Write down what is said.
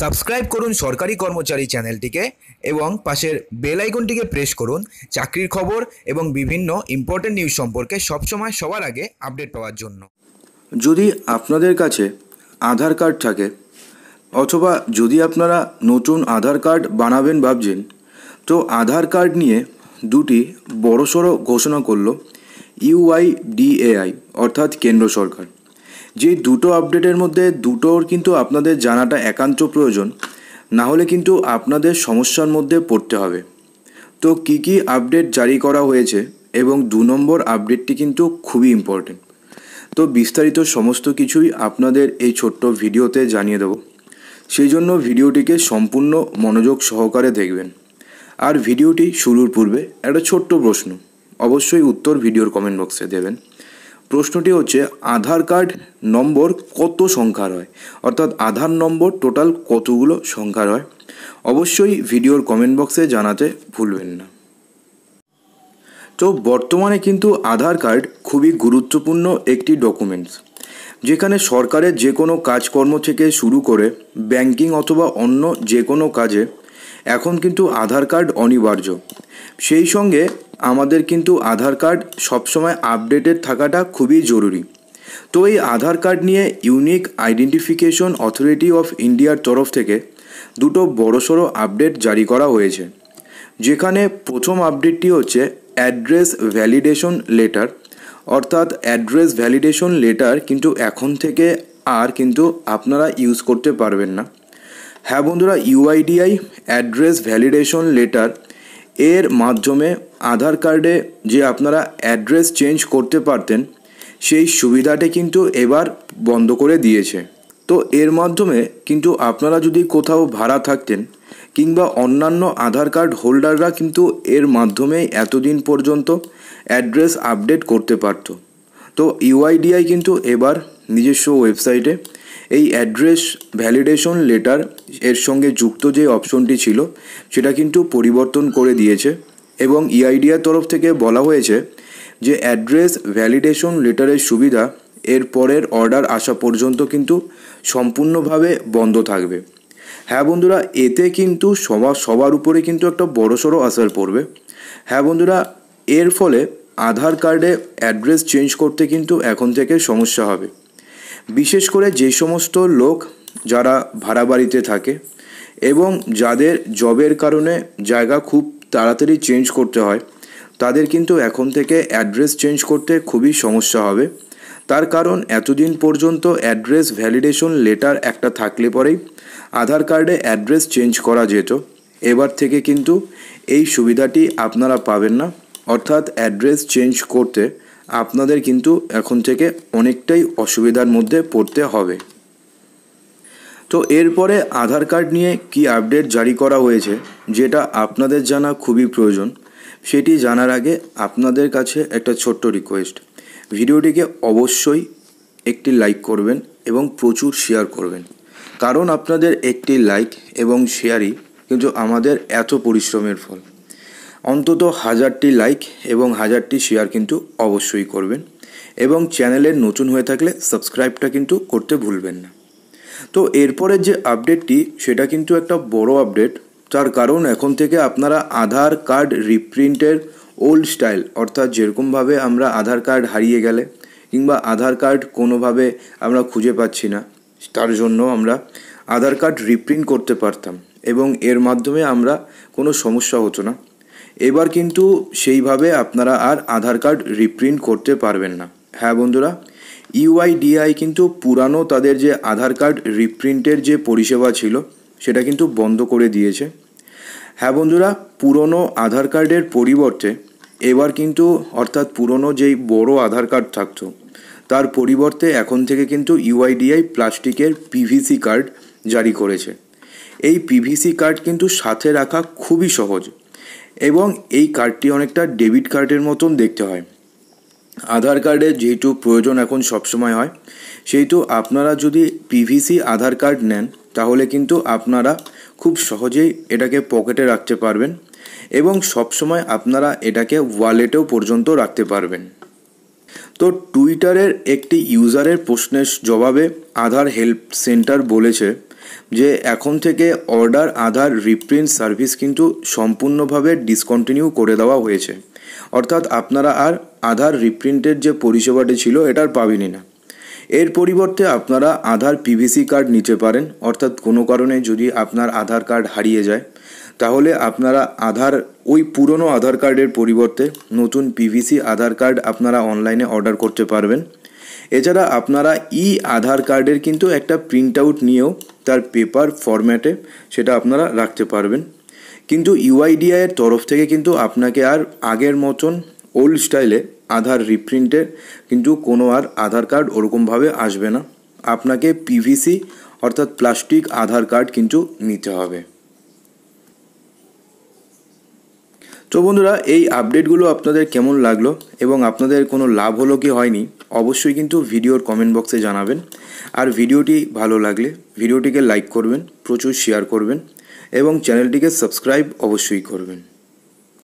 subscribe করুন সরকারি কর্মচারী চ্যানেলটিকে এবং পাশের বেল আইকনটিকে প্রেস করুন চাকরির খবর এবং বিভিন্ন ইম্পর্টেন্ট নিউজ সম্পর্কে সবসময় সবার আগে আপডেট পাওয়ার জন্য যদি আপনাদের কাছে আধার কার্ড থাকে অথবা যদি আপনারা নতুন আধার কার্ড বানাবেন ভাবছেন তো আধার কার্ড নিয়ে দুটি বড়সড় ঘোষণা করল ইউআইডিএআই অর্থাৎ কেন্দ্র সরকার যে দুটো আপডেটের মধ্যে দুটোর কিন্তু আপনাদের জানাটা একান্ত প্রয়োজন না হলে কিন্তু আপনাদের সমস্যার মধ্যে পড়তে হবে তো কি কি আপডেট জারি করা হয়েছে এবং দু নম্বর আপডেটটি কিন্তু খুবই ইম্পর্টেন্ট তো বিস্তারিত সমস্ত কিছুই আপনাদের এই ছোট্ট ভিডিওতে জানিয়ে দেব সেই জন্য ভিডিওটিকে সম্পূর্ণ মনোযোগ সহকারে দেখবেন আর ভিডিওটি শুরুর পূর্বে একটা ছোট্ট প্রশ্ন অবশ্যই উত্তর ভিডিওর কমেন্ট বক্সে দেবেন প্রশ্নটি হচ্ছে আধার কার্ড নম্বর কত সংখ্যার হয় অর্থাৎ আধার নম্বর টোটাল কতগুলো সংখ্যার হয় অবশ্যই ভিডিওর কমেন্ট বক্সে জানাতে ভুলবেন না তো বর্তমানে কিন্তু আধার কার্ড খুবই গুরুত্বপূর্ণ একটি ডকুমেন্টস যেখানে সরকারের যে কোনো কাজকর্ম থেকে শুরু করে ব্যাংকিং অথবা অন্য যে কোনো কাজে এখন কিন্তু আধার কার্ড অনিবার্য সেই সঙ্গে আমাদের কিন্তু আধার কার্ড সবসময় আপডেটেড থাকাটা খুবই জরুরি তো এই আধার কার্ড নিয়ে ইউনিক আইডেন্টিফিকেশন অথরিটি অফ ইন্ডিয়ার তরফ থেকে দুটো বড়সড় আপডেট জারি করা হয়েছে যেখানে প্রথম আপডেটটি হচ্ছে অ্যাড্রেস ভ্যালিডেশন লেটার অর্থাৎ অ্যাড্রেস ভ্যালিডেশন লেটার কিন্তু এখন থেকে আর কিন্তু আপনারা ইউজ করতে পারবেন না হ্যাঁ বন্ধুরা ইউআইডিআই অ্যাড্রেস ভ্যালিডেশন লেটার এর মাধ্যমে আধার কার্ডে যে আপনারা অ্যাড্রেস চেঞ্জ করতে পারতেন সেই সুবিধাটি কিন্তু এবার বন্ধ করে দিয়েছে তো এর মাধ্যমে কিন্তু আপনারা যদি কোথাও ভাড়া থাকতেন কিংবা অন্যান্য আধার কার্ড হোল্ডাররা কিন্তু এর মাধ্যমে এতদিন পর্যন্ত অ্যাড্রেস আপডেট করতে পারত তো ইউআইডিআই কিন্তু এবার নিজস্ব ওয়েবসাইটে এই অ্যাড্রেস ভ্যালিডেশন লেটার এর সঙ্গে যুক্ত যে অপশনটি ছিল সেটা কিন্তু পরিবর্তন করে দিয়েছে এবং ইআইডিয়ার e তরফ থেকে বলা হয়েছে যে অ্যাড্রেস ভ্যালিডেশন লেটারের সুবিধা এর পরের অর্ডার আসা পর্যন্ত কিন্তু সম্পূর্ণভাবে বন্ধ থাকবে হ্যাঁ বন্ধুরা এতে কিন্তু সবার সবার উপরে কিন্তু একটা বড়সড় আসার পড়বে হ্যাঁ বন্ধুরা এর ফলে আধার কার্ডে অ্যাড্রেস চেঞ্জ করতে কিন্তু এখন থেকে সমস্যা হবে বিশেষ করে যে সমস্ত লোক যারা ভাড়া বাড়িতে থাকে এবং যাদের জবের কারণে জায়গা খুব তাড়াতাড়ি চেঞ্জ করতে হয় তাদের কিন্তু এখন থেকে অ্যাড্রেস চেঞ্জ করতে খুবই সমস্যা হবে তার কারণ এতদিন পর্যন্ত অ্যাড্রেস ভ্যালিডেশন লেটার একটা থাকলে পরেই আধার কার্ডে অ্যাড্রেস চেঞ্জ করা যেত এবার থেকে কিন্তু এই সুবিধাটি আপনারা পাবেন না অর্থাৎ অ্যাড্রেস চেঞ্জ করতে আপনাদের কিন্তু এখন থেকে অনেকটাই অসুবিধার মধ্যে পড়তে হবে তো এরপরে আধার কার্ড নিয়ে কি আপডেট জারি করা হয়েছে যেটা আপনাদের জানা খুবই প্রয়োজন সেটি জানার আগে আপনাদের কাছে একটা ছোট্ট রিকোয়েস্ট ভিডিওটিকে অবশ্যই একটি লাইক করবেন এবং প্রচুর শেয়ার করবেন কারণ আপনাদের একটি লাইক এবং শেয়ারই কিন্তু আমাদের এত পরিশ্রমের ফল অন্তত হাজারটি লাইক এবং হাজারটি শেয়ার কিন্তু অবশ্যই করবেন এবং চ্যানেলের নতুন হয়ে থাকলে সাবস্ক্রাইবটা কিন্তু করতে ভুলবেন না তো এরপরের যে আপডেটটি সেটা কিন্তু একটা বড় আপডেট তার কারণ এখন থেকে আপনারা আধার কার্ড রিপ্রিন্টের ওল্ড স্টাইল অর্থাৎ যেরকমভাবে আমরা আধার কার্ড হারিয়ে গেলে কিংবা আধার কার্ড কোনোভাবে আমরা খুঁজে পাচ্ছি না তার জন্য আমরা আধার কার্ড রিপ্রিন্ট করতে পারতাম এবং এর মাধ্যমে আমরা কোনো সমস্যা হতো না এবার কিন্তু সেইভাবে আপনারা আর আধার কার্ড রিপ্রিন্ট করতে পারবেন না হ্যাঁ বন্ধুরা ইউআইডিআই কিন্তু পুরানো তাদের যে আধার কার্ড রিপ্রিন্টের যে পরিষেবা ছিল সেটা কিন্তু বন্ধ করে দিয়েছে হ্যাঁ বন্ধুরা পুরনো আধার কার্ডের পরিবর্তে এবার কিন্তু অর্থাৎ পুরনো যেই বড় আধার কার্ড থাকতো তার পরিবর্তে এখন থেকে কিন্তু ইউআইডিআই প্লাস্টিকের পিভিসি কার্ড জারি করেছে এই পিভিসি কার্ড কিন্তু সাথে রাখা খুবই সহজ এবং এই কার্ডটি অনেকটা ডেবিট কার্ডের মতন দেখতে হয় আধার কার্ডের যেহেতু প্রয়োজন এখন সবসময় হয় সেহেতু আপনারা যদি পিভিসি আধার কার্ড নেন তাহলে কিন্তু আপনারা খুব সহজেই এটাকে পকেটে রাখতে পারবেন এবং সবসময় আপনারা এটাকে ওয়ালেটেও পর্যন্ত রাখতে পারবেন তো টুইটারের একটি ইউজারের প্রশ্নের জবাবে আধার হেল্প সেন্টার বলেছে যে এখন থেকে অর্ডার আধার রিপ্রিন্ট সার্ভিস কিন্তু সম্পূর্ণভাবে ডিসকন্টিনিউ করে দেওয়া হয়েছে অর্থাৎ আপনারা আর আধার রিপ্রিন্টের যে পরিষেবাটি ছিল এটার পাবেনই না এর পরিবর্তে আপনারা আধার পিভিসি কার্ড নিতে পারেন অর্থাৎ কোনো কারণে যদি আপনার আধার কার্ড হারিয়ে যায় তাহলে আপনারা আধার ওই পুরনো আধার কার্ডের পরিবর্তে নতুন পিভিসি আধার কার্ড আপনারা অনলাইনে অর্ডার করতে পারবেন এছাড়া আপনারা ই আধার কার্ডের কিন্তু একটা প্রিন্ট আউট নিয়েও তার পেপার ফরম্যাটে সেটা আপনারা রাখতে পারবেন কিন্তু ইউআইডিআইয়ের তরফ থেকে কিন্তু আপনাকে আর আগের মতন ওল্ড স্টাইলে আধার রিপ্রিন্টে কিন্তু কোনো আর আধার কার্ড ওরকমভাবে আসবে না আপনাকে পিভিসি অর্থাৎ প্লাস্টিক আধার কার্ড কিন্তু নিতে হবে তো বন্ধুরা এই আপডেটগুলো আপনাদের কেমন লাগলো এবং আপনাদের কোনো লাভ হলো কি হয়নি অবশ্যই কিন্তু ভিডিওর কমেন্ট বক্সে জানাবেন আর ভিডিওটি ভালো লাগলে ভিডিওটিকে লাইক করবেন প্রচুর শেয়ার করবেন এবং চ্যানেলটিকে সাবস্ক্রাইব অবশ্যই করবেন